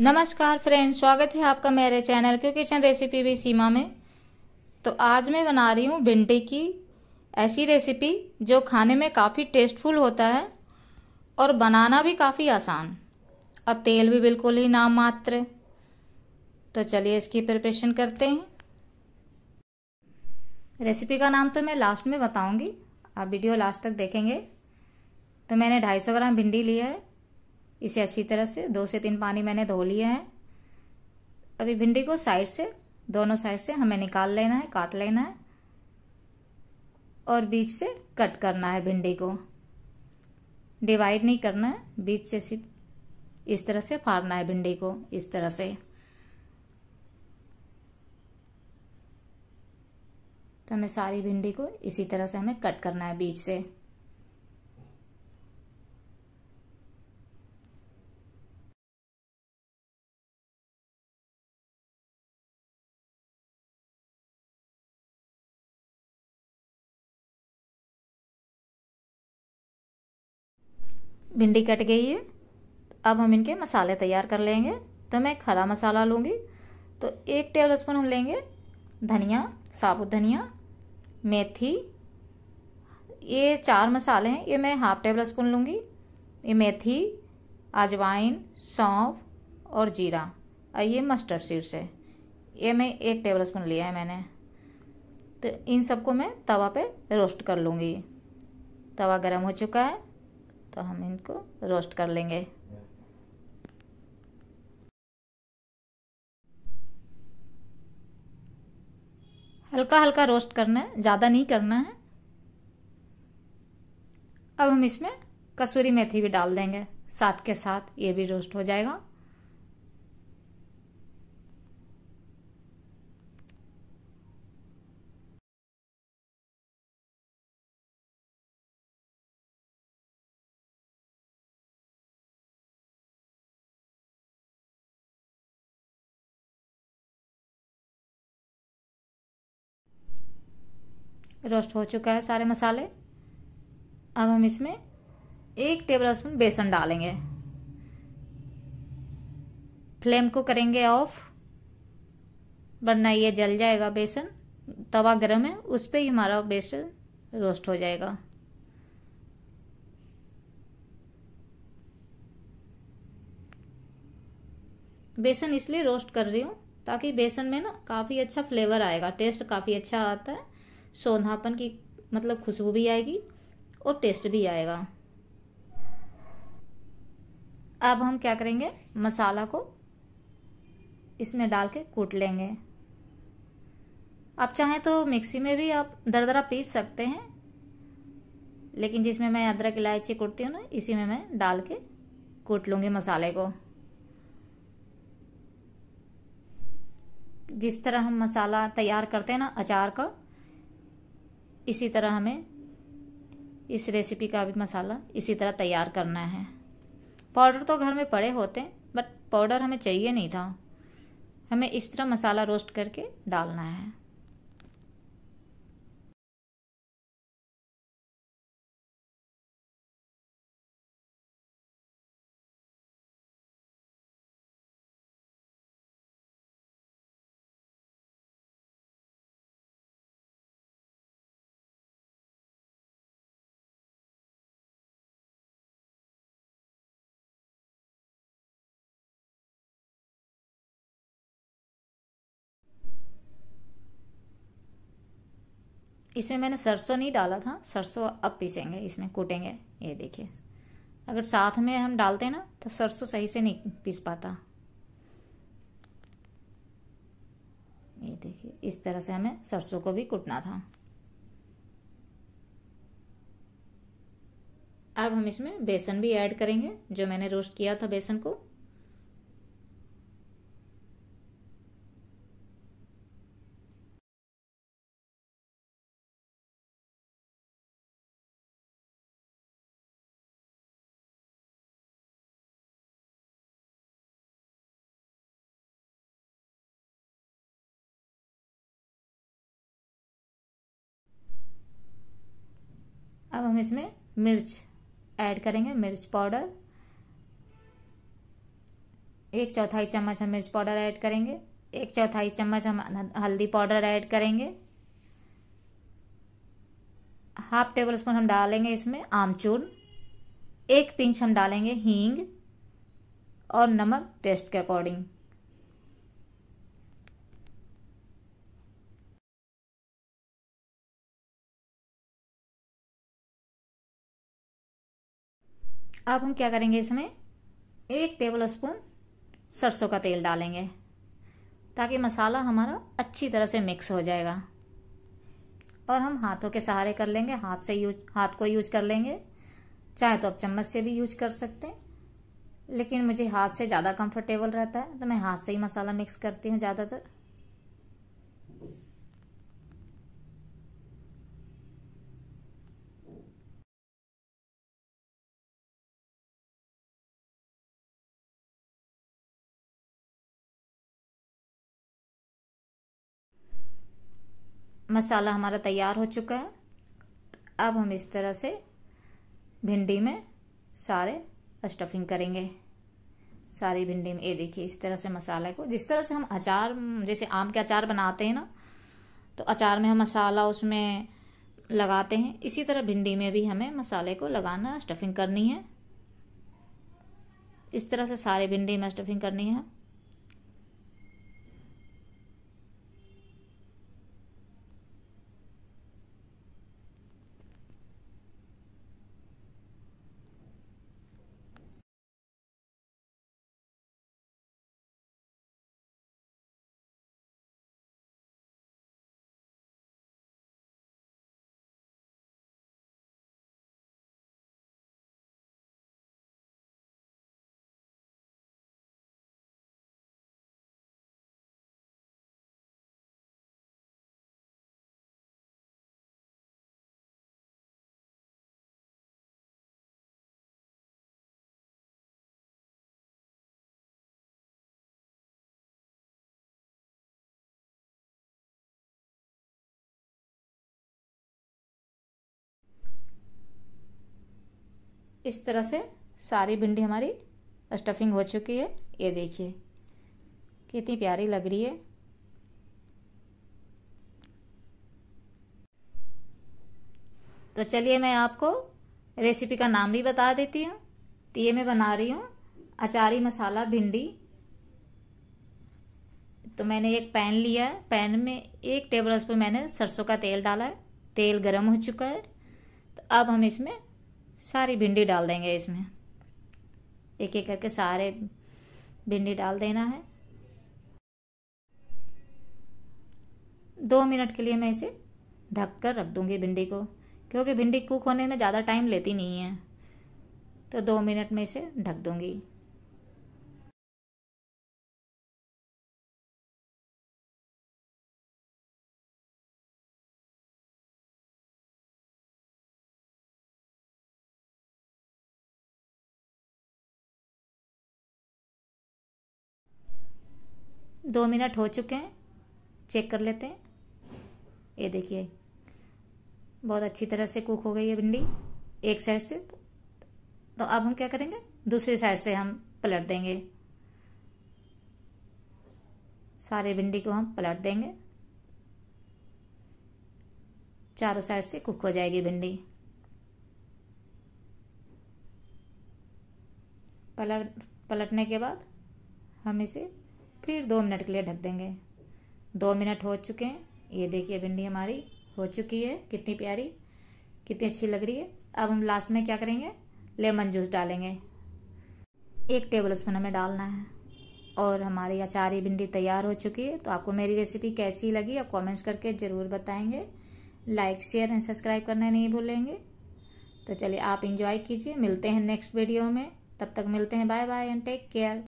नमस्कार फ्रेंड स्वागत है आपका मेरे चैनल क्यों किचन रेसिपी भी सीमा में तो आज मैं बना रही हूँ भिंडी की ऐसी रेसिपी जो खाने में काफ़ी टेस्टफुल होता है और बनाना भी काफ़ी आसान और तेल भी बिल्कुल ही नाम मात्र तो चलिए इसकी प्रिपरेशन करते हैं रेसिपी का नाम तो मैं लास्ट में बताऊंगी आप वीडियो लास्ट तक देखेंगे तो मैंने 250 ग्राम भिंडी लिया है इसे अच्छी तरह से दो से तीन पानी मैंने धो लिया है अभी भिंडी को साइड से दोनों साइड से हमें निकाल लेना है काट लेना है और बीच से कट करना है भिंडी को डिवाइड नहीं करना है बीच से सिर्फ इस तरह से फाड़ना है भिंडी को इस तरह से तो हमें सारी भिंडी को इसी तरह से हमें कट करना है बीच से भिंडी कट गई है अब हम इनके मसाले तैयार कर लेंगे तो मैं एक हरा मसाला लूँगी तो एक टेबल स्पून हम लेंगे धनिया साबुत धनिया मेथी ये चार मसाले हैं ये मैं हाफ टेबल स्पून लूँगी ये मेथी अजवाइन सौंफ और जीरा और ये मस्टर्ड सीड्स है ये मैं एक टेबल स्पून लिया है मैंने तो इन सबको मैं तवा पे रोस्ट कर लूँगी तवा गर्म हो चुका है तो हम इनको रोस्ट कर लेंगे हल्का हल्का रोस्ट करना है ज़्यादा नहीं करना है अब हम इसमें कसूरी मेथी भी डाल देंगे साथ के साथ ये भी रोस्ट हो जाएगा रोस्ट हो चुका है सारे मसाले अब हम इसमें एक टेबल स्पून बेसन डालेंगे फ्लेम को करेंगे ऑफ वरना ये जल जाएगा बेसन तवा गर्म है उस पर ही हमारा बेसन रोस्ट हो जाएगा बेसन इसलिए रोस्ट कर रही हूँ ताकि बेसन में ना काफ़ी अच्छा फ्लेवर आएगा टेस्ट काफ़ी अच्छा आता है सोनापन की मतलब खुशबू भी आएगी और टेस्ट भी आएगा अब हम क्या करेंगे मसाला को इसमें डाल के कूट लेंगे आप चाहें तो मिक्सी में भी आप दरदरा पीस सकते हैं लेकिन जिसमें मैं अदरक इलायची कूटती हूँ ना इसी में मैं डाल के कूट लूँगी मसाले को जिस तरह हम मसाला तैयार करते हैं ना अचार का इसी तरह हमें इस रेसिपी का भी मसाला इसी तरह तैयार करना है पाउडर तो घर में पड़े होते हैं बट पाउडर हमें चाहिए नहीं था हमें इस तरह मसाला रोस्ट करके डालना है इसमें मैंने सरसों नहीं डाला था सरसों अब पीसेंगे इसमें कूटेंगे ये देखिए अगर साथ में हम डालते ना तो सरसों सही से नहीं पीस पाता ये देखिए इस तरह से हमें सरसों को भी कूटना था अब हम इसमें बेसन भी ऐड करेंगे जो मैंने रोस्ट किया था बेसन को अब हम इसमें मिर्च ऐड करेंगे मिर्च पाउडर एक चौथाई चम्मच हम मिर्च पाउडर ऐड करेंगे एक चौथाई चम्मच हम हल्दी पाउडर ऐड करेंगे हाफ टेबल स्पून हम डालेंगे इसमें आमचूर एक पिंच हम डालेंगे हींग और नमक टेस्ट के अकॉर्डिंग अब हम क्या करेंगे इसमें एक टेबल स्पून सरसों का तेल डालेंगे ताकि मसाला हमारा अच्छी तरह से मिक्स हो जाएगा और हम हाथों के सहारे कर लेंगे हाथ से यूज हाथ को यूज कर लेंगे चाहे तो आप चम्मच से भी यूज कर सकते हैं लेकिन मुझे हाथ से ज़्यादा कंफर्टेबल रहता है तो मैं हाथ से ही मसाला मिक्स करती हूँ ज़्यादातर मसाला हमारा तैयार हो चुका है अब हम इस तरह से भिंडी में सारे स्टफिंग करेंगे सारी भिंडी में ये देखिए इस तरह से मसाला को जिस तरह से हम अचार जैसे आम के अचार बनाते हैं ना तो अचार में हम मसाला उसमें लगाते हैं इसी तरह भिंडी में भी हमें मसाले को लगाना स्टफिंग करनी है इस तरह से सारे भिंडी में स्टफिंग करनी है इस तरह से सारी भिंडी हमारी स्टफिंग हो चुकी है ये देखिए कितनी प्यारी लग रही है तो चलिए मैं आपको रेसिपी का नाम भी बता देती हूँ तो ये मैं बना रही हूँ अचारी मसाला भिंडी तो मैंने एक पैन लिया है पैन में एक टेबल स्पून मैंने सरसों का तेल डाला है तेल गर्म हो चुका है तो अब हम इसमें सारी भिंडी डाल देंगे इसमें एक एक करके सारे भिंडी डाल देना है दो मिनट के लिए मैं इसे ढक कर रख दूंगी भिंडी को क्योंकि भिंडी कुक होने में ज़्यादा टाइम लेती नहीं है तो दो मिनट में इसे ढक दूंगी दो मिनट हो चुके हैं चेक कर लेते हैं ये देखिए बहुत अच्छी तरह से कुक हो गई है भिंडी एक साइड से तो अब हम क्या करेंगे दूसरी साइड से हम पलट देंगे सारे भिंडी को हम पलट देंगे चारों साइड से कुक हो जाएगी भिंडी पलट पलटने के बाद हम इसे फिर दो मिनट के लिए ढक देंगे दो मिनट हो चुके हैं ये देखिए भिंडी हमारी हो चुकी है कितनी प्यारी कितनी अच्छी लग रही है अब हम लास्ट में क्या करेंगे लेमन जूस डालेंगे एक टेबल स्पून हमें डालना है और हमारी अचारी भिंडी तैयार हो चुकी है तो आपको मेरी रेसिपी कैसी लगी आप कमेंट्स करके ज़रूर बताएंगे लाइक शेयर एंड सब्सक्राइब करना नहीं भूलेंगे तो चलिए आप इंजॉय कीजिए मिलते हैं नेक्स्ट वीडियो में तब तक मिलते हैं bye bye and take care